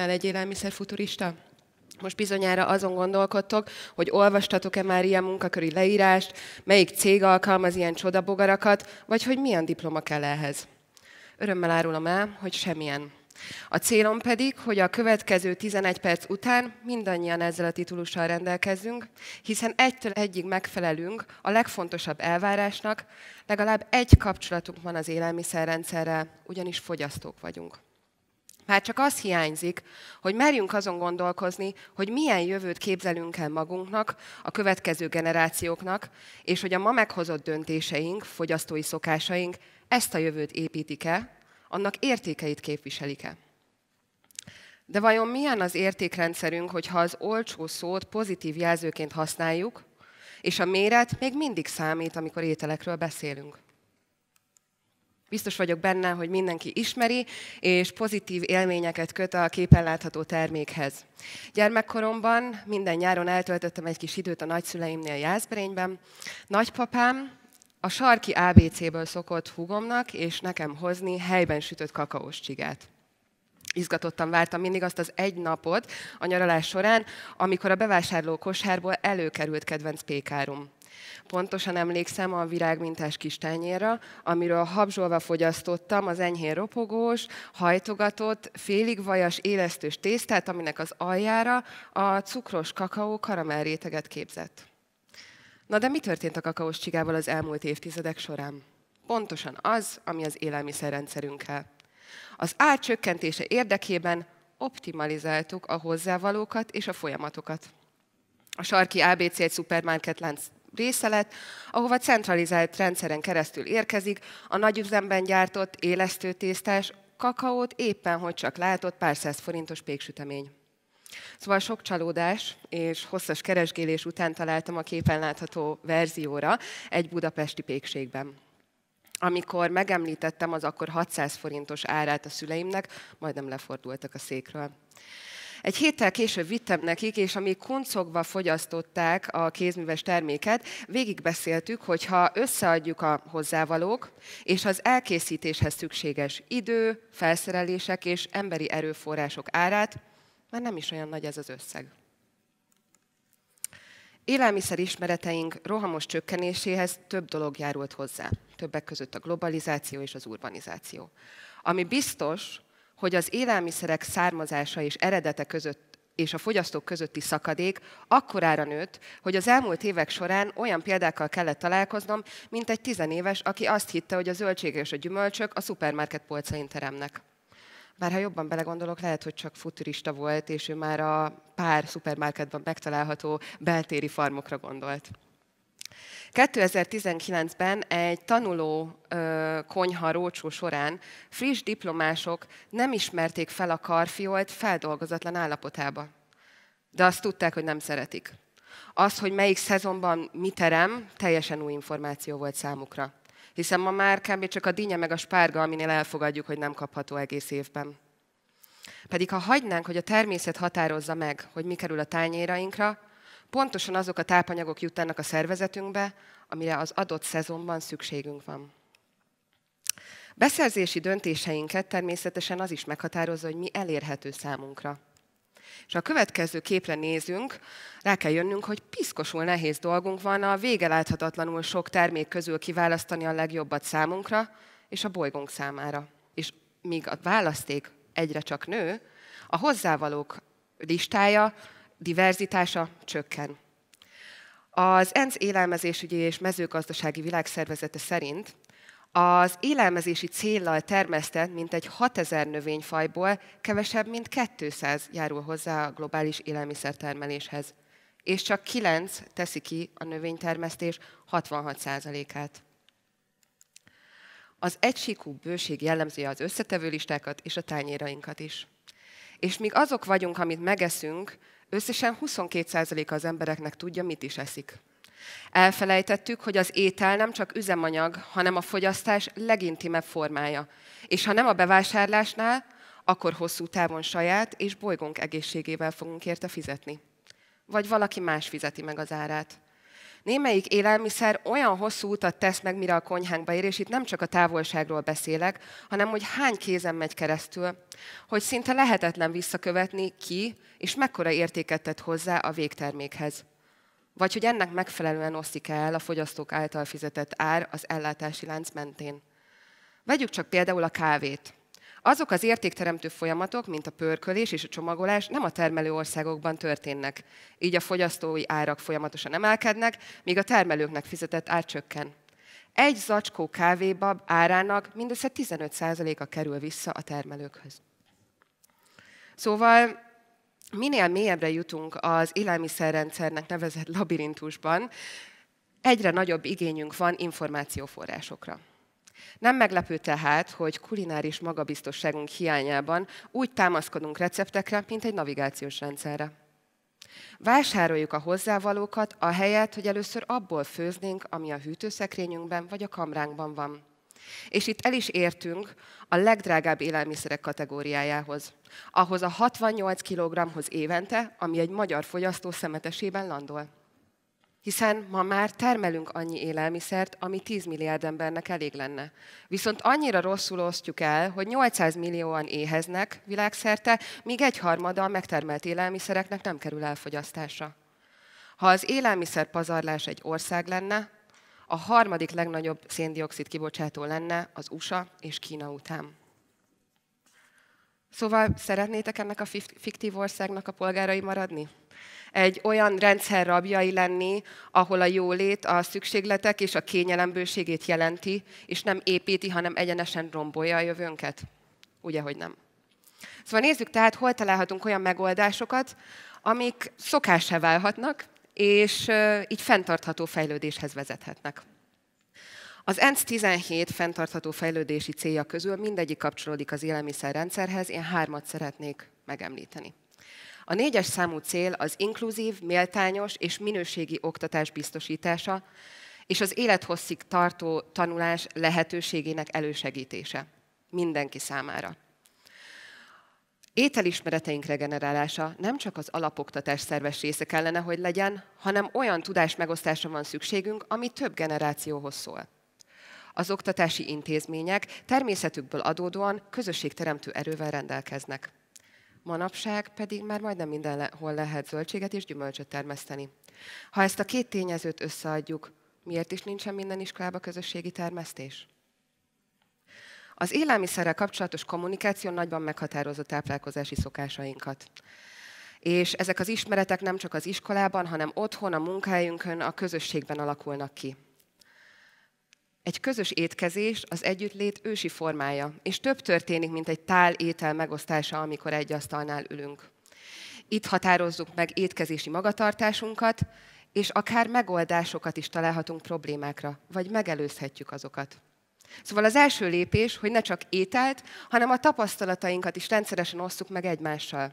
csinál egy élelmiszerfuturista? Most bizonyára azon gondolkodtok, hogy olvastatok-e már ilyen munkaköri leírást, melyik cég alkalmaz ilyen csodabogarakat, vagy hogy milyen diploma kell ehhez. Örömmel árulom el, hogy semmilyen. A célom pedig, hogy a következő 11 perc után mindannyian ezzel a titulussal rendelkezzünk, hiszen egytől egyig megfelelünk a legfontosabb elvárásnak, legalább egy kapcsolatunk van az élelmiszerrendszerrel, ugyanis fogyasztók vagyunk. Hát csak az hiányzik, hogy merjünk azon gondolkozni, hogy milyen jövőt képzelünk el magunknak, a következő generációknak, és hogy a ma meghozott döntéseink, fogyasztói szokásaink ezt a jövőt építik-e, annak értékeit képviselik-e. De vajon milyen az értékrendszerünk, hogyha az olcsó szót pozitív jelzőként használjuk, és a méret még mindig számít, amikor ételekről beszélünk? Biztos vagyok benne, hogy mindenki ismeri, és pozitív élményeket köt a képen látható termékhez. Gyermekkoromban minden nyáron eltöltöttem egy kis időt a nagyszüleimnél Jászberényben. Nagypapám a sarki ABC-ből szokott húgomnak és nekem hozni helyben sütött kakaós csigát. Izgatottan vártam mindig azt az egy napot a nyaralás során, amikor a bevásárló kosárból előkerült kedvenc pékárom. Pontosan emlékszem a virágmintás kis tányéra, amiről habzsolva fogyasztottam az enyhén ropogós, hajtogatott, félig vajas élesztős tésztát, aminek az aljára a cukros kakaó karamell réteget képzett. Na de mi történt a kakaós csigával az elmúlt évtizedek során? Pontosan az, ami az élelmiszerrendszerünkkel. Az ár csökkentése érdekében optimalizáltuk a hozzávalókat és a folyamatokat. A sarki ABC egy szupermarket lánc részelet, ahova centralizált rendszeren keresztül érkezik a nagyüzemben gyártott tésztás, kakaót éppen hogy csak látott pár száz forintos péksütemény. Szóval sok csalódás és hosszas keresgélés után találtam a képen látható verzióra egy budapesti pékségben. Amikor megemlítettem az akkor 600 forintos árát a szüleimnek, majdnem lefordultak a székről. Egy héttel később vittem nekik, és amíg kuncogva fogyasztották a kézműves terméket, végigbeszéltük, hogy ha összeadjuk a hozzávalók, és az elkészítéshez szükséges idő, felszerelések és emberi erőforrások árát, már nem is olyan nagy ez az összeg. Élelmiszer ismereteink rohamos csökkenéséhez több dolog járult hozzá, többek között a globalizáció és az urbanizáció. Ami biztos, hogy az élelmiszerek származása és eredete között és a fogyasztók közötti szakadék akkorára nőtt, hogy az elmúlt évek során olyan példákkal kellett találkoznom, mint egy tizenéves, aki azt hitte, hogy a zöldség és a gyümölcsök a szupermarket polcain teremnek. Bár ha jobban belegondolok, lehet, hogy csak futurista volt, és ő már a pár szupermarketban megtalálható beltéri farmokra gondolt. 2019-ben egy tanuló konyha rócsó során friss diplomások nem ismerték fel a karfiolt feldolgozatlan állapotába. De azt tudták, hogy nem szeretik. Az, hogy melyik szezonban mi terem, teljesen új információ volt számukra. Hiszen ma már kb. csak a dinnye meg a spárga, aminél elfogadjuk, hogy nem kapható egész évben. Pedig ha hagynánk, hogy a természet határozza meg, hogy mi kerül a tányérainkra, Pontosan azok a tápanyagok jutnak a szervezetünkbe, amire az adott szezonban szükségünk van. Beszerzési döntéseinket természetesen az is meghatározza, hogy mi elérhető számunkra. És a következő képre nézünk, rá kell jönnünk, hogy piszkosul nehéz dolgunk van a vége láthatatlanul sok termék közül kiválasztani a legjobbat számunkra és a bolygónk számára. És míg a választék egyre csak nő, a hozzávalók listája diverzitása csökken. Az ENSZ élelmezésügyi és mezőgazdasági világszervezete szerint az élelmezési céllal termesztett mintegy 6000 növényfajból kevesebb, mint 200 járul hozzá a globális élelmiszertermeléshez, és csak 9 teszi ki a növénytermesztés 66%-át. Az egysíkú bőség jellemzője az összetevőlistákat és a tányérainkat is. És míg azok vagyunk, amit megeszünk, Összesen 22% az embereknek tudja, mit is eszik. Elfelejtettük, hogy az étel nem csak üzemanyag, hanem a fogyasztás legintimebb formája. És ha nem a bevásárlásnál, akkor hosszú távon saját és bolygónk egészségével fogunk érte fizetni. Vagy valaki más fizeti meg az árát. Némelyik élelmiszer olyan hosszú utat tesz meg, mire a konyhánkba ér, és itt nem csak a távolságról beszélek, hanem hogy hány kézen megy keresztül, hogy szinte lehetetlen visszakövetni ki, és mekkora értéket tett hozzá a végtermékhez. Vagy hogy ennek megfelelően osztik el a fogyasztók által fizetett ár az ellátási lánc mentén. Vegyük csak például a kávét. Azok az értékteremtő folyamatok, mint a pörkölés és a csomagolás nem a termelő országokban történnek. Így a fogyasztói árak folyamatosan emelkednek, míg a termelőknek fizetett ár csökken. Egy zacskó kávébab árának mindössze 15%-a kerül vissza a termelőkhöz. Szóval minél mélyebbre jutunk az élelmiszerrendszernek nevezett labirintusban, egyre nagyobb igényünk van információforrásokra. Nem meglepő tehát, hogy kulináris magabiztosságunk hiányában úgy támaszkodunk receptekre, mint egy navigációs rendszerre. Vásároljuk a hozzávalókat, a helyet, hogy először abból főznénk, ami a hűtőszekrényünkben vagy a kamránkban van. És itt el is értünk a legdrágább élelmiszerek kategóriájához. Ahhoz a 68 kg-hoz évente, ami egy magyar fogyasztó szemetesében landol hiszen ma már termelünk annyi élelmiszert, ami 10 milliárd embernek elég lenne. Viszont annyira rosszul osztjuk el, hogy 800 millióan éheznek világszerte, míg egyharmada a megtermelt élelmiszereknek nem kerül elfogyasztásra. Ha az élelmiszer pazarlás egy ország lenne, a harmadik legnagyobb széndiokszid kibocsátó lenne az USA és Kína után. Szóval szeretnétek ennek a fiktív országnak a polgárai maradni? egy olyan rendszer rabjai lenni, ahol a jólét a szükségletek és a kényelembőségét jelenti, és nem építi, hanem egyenesen rombolja a jövőnket? Ugye, hogy nem? Szóval nézzük tehát, hol találhatunk olyan megoldásokat, amik szokássá válhatnak, és így fenntartható fejlődéshez vezethetnek. Az ENSZ 17 fenntartható fejlődési célja közül mindegyik kapcsolódik az élelmiszerrendszerhez, én hármat szeretnék megemlíteni. A négyes számú cél az inkluzív, méltányos és minőségi oktatás biztosítása, és az élethosszig tartó tanulás lehetőségének elősegítése mindenki számára. Ételismereteink regenerálása nem csak az alapoktatás szerves része kellene, hogy legyen, hanem olyan tudás megosztásra van szükségünk, ami több generációhoz szól. Az oktatási intézmények természetükből adódóan közösségteremtő erővel rendelkeznek. Manapság pedig már majdnem mindenhol lehet zöldséget és gyümölcsöt termeszteni. Ha ezt a két tényezőt összeadjuk, miért is nincsen minden iskolában közösségi termesztés? Az élelmiszerrel kapcsolatos kommunikáció nagyban meghatározó táplálkozási szokásainkat. És ezek az ismeretek nem csak az iskolában, hanem otthon, a munkahelyünkön, a közösségben alakulnak ki. Egy közös étkezés az együttlét ősi formája, és több történik, mint egy tál étel megosztása, amikor egy asztalnál ülünk. Itt határozzuk meg étkezési magatartásunkat, és akár megoldásokat is találhatunk problémákra, vagy megelőzhetjük azokat. Szóval az első lépés, hogy ne csak ételt, hanem a tapasztalatainkat is rendszeresen osszuk meg egymással.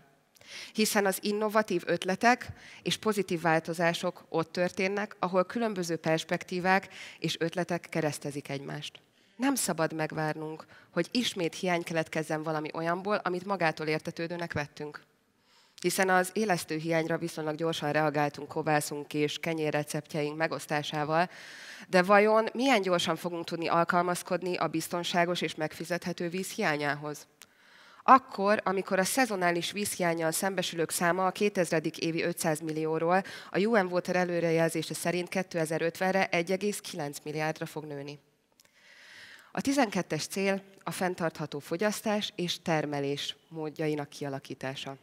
Hiszen az innovatív ötletek és pozitív változások ott történnek, ahol különböző perspektívák és ötletek keresztezik egymást. Nem szabad megvárnunk, hogy ismét hiány keletkezzen valami olyanból, amit magától értetődőnek vettünk. Hiszen az élesztő hiányra viszonylag gyorsan reagáltunk kovászunk és kenyérreceptjeink megosztásával, de vajon milyen gyorsan fogunk tudni alkalmazkodni a biztonságos és megfizethető víz hiányához? akkor, amikor a szezonális vízhiányjal szembesülők száma a 2000. évi 500 millióról a UN Water előrejelzése szerint 2050-re 1,9 milliárdra fog nőni. A 12-es cél a fenntartható fogyasztás és termelés módjainak kialakítása.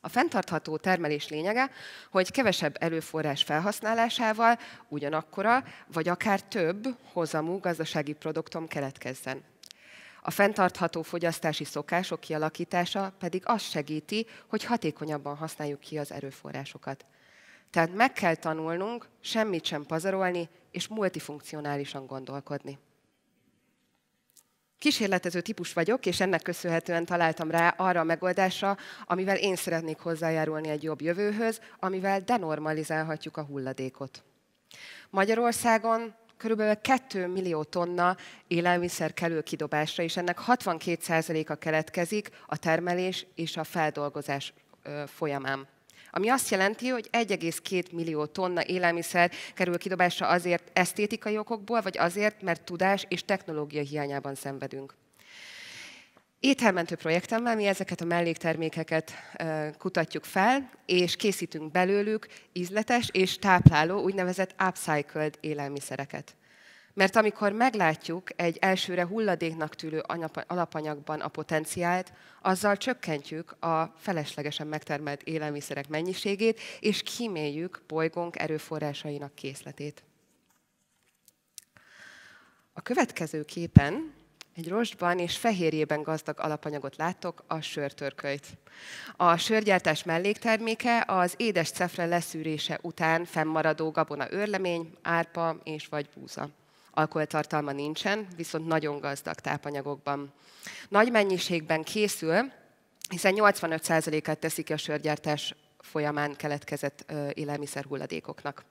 A fenntartható termelés lényege, hogy kevesebb előforrás felhasználásával ugyanakkora, vagy akár több hozamú gazdasági produktom keletkezzen. A fenntartható fogyasztási szokások kialakítása pedig azt segíti, hogy hatékonyabban használjuk ki az erőforrásokat. Tehát meg kell tanulnunk semmit sem pazarolni és multifunkcionálisan gondolkodni. Kísérletező típus vagyok, és ennek köszönhetően találtam rá arra a megoldásra, amivel én szeretnék hozzájárulni egy jobb jövőhöz, amivel denormalizálhatjuk a hulladékot. Magyarországon körülbelül 2 millió tonna élelmiszer kerül kidobásra, és ennek 62%-a keletkezik a termelés és a feldolgozás folyamán. Ami azt jelenti, hogy 1,2 millió tonna élelmiszer kerül kidobásra azért esztétikai okokból, vagy azért, mert tudás és technológia hiányában szenvedünk ételmentő projektemmel mi ezeket a melléktermékeket kutatjuk fel, és készítünk belőlük ízletes és tápláló úgynevezett upcycled élelmiszereket. Mert amikor meglátjuk egy elsőre hulladéknak tűlő alapanyagban a potenciált, azzal csökkentjük a feleslegesen megtermelt élelmiszerek mennyiségét, és kíméljük bolygónk erőforrásainak készletét. A következő képen egy rostban és fehérjében gazdag alapanyagot láttok, a sörtörkölyt. A sörgyártás mellékterméke az édes cefre leszűrése után fennmaradó gabona őrlemény, árpa és vagy búza alkoholtartalma nincsen, viszont nagyon gazdag tápanyagokban. Nagy mennyiségben készül, hiszen 85%-át teszik a sörgyártás folyamán keletkezett élelmiszer hulladékoknak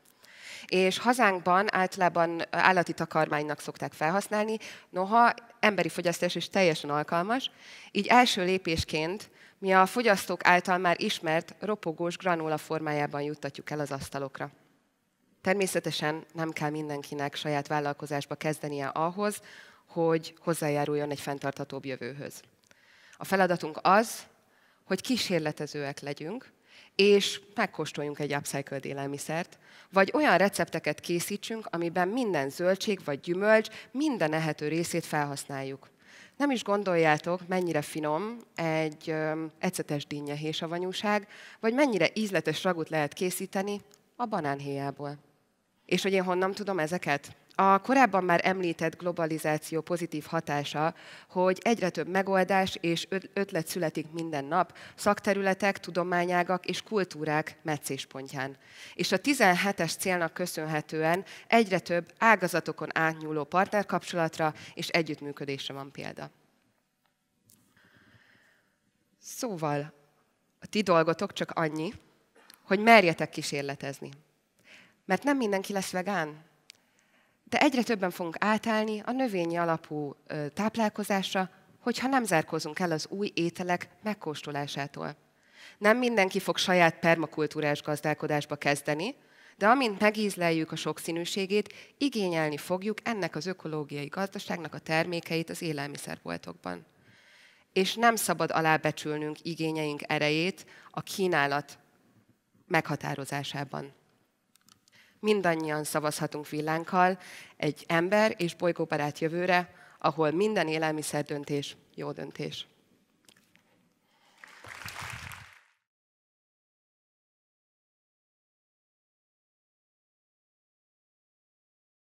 és hazánkban általában állati takarmánynak szokták felhasználni, noha emberi fogyasztás is teljesen alkalmas, így első lépésként mi a fogyasztók által már ismert ropogós granula formájában juttatjuk el az asztalokra. Természetesen nem kell mindenkinek saját vállalkozásba kezdenie ahhoz, hogy hozzájáruljon egy fenntarthatóbb jövőhöz. A feladatunk az, hogy kísérletezőek legyünk, és megkóstoljunk egy upcycled élelmiszert, vagy olyan recepteket készítsünk, amiben minden zöldség vagy gyümölcs minden ehető részét felhasználjuk. Nem is gondoljátok, mennyire finom egy ecetes dínnyehéj savanyúság, vagy mennyire ízletes ragut lehet készíteni a banánhéjából. És hogy én honnan tudom ezeket? a korábban már említett globalizáció pozitív hatása, hogy egyre több megoldás és ötlet születik minden nap szakterületek, tudományágak és kultúrák meccéspontján. És a 17-es célnak köszönhetően egyre több ágazatokon átnyúló partnerkapcsolatra és együttműködésre van példa. Szóval a ti dolgotok csak annyi, hogy merjetek kísérletezni. Mert nem mindenki lesz vegán, de egyre többen fogunk átállni a növényi alapú táplálkozásra, hogyha nem zárkozunk el az új ételek megkóstolásától. Nem mindenki fog saját permakultúrás gazdálkodásba kezdeni, de amint megízleljük a sokszínűségét, igényelni fogjuk ennek az ökológiai gazdaságnak a termékeit az élelmiszerboltokban. És nem szabad alábecsülnünk igényeink erejét a kínálat meghatározásában mindannyian szavazhatunk villánkkal egy ember és bolygóbarát jövőre, ahol minden élelmiszer döntés jó döntés.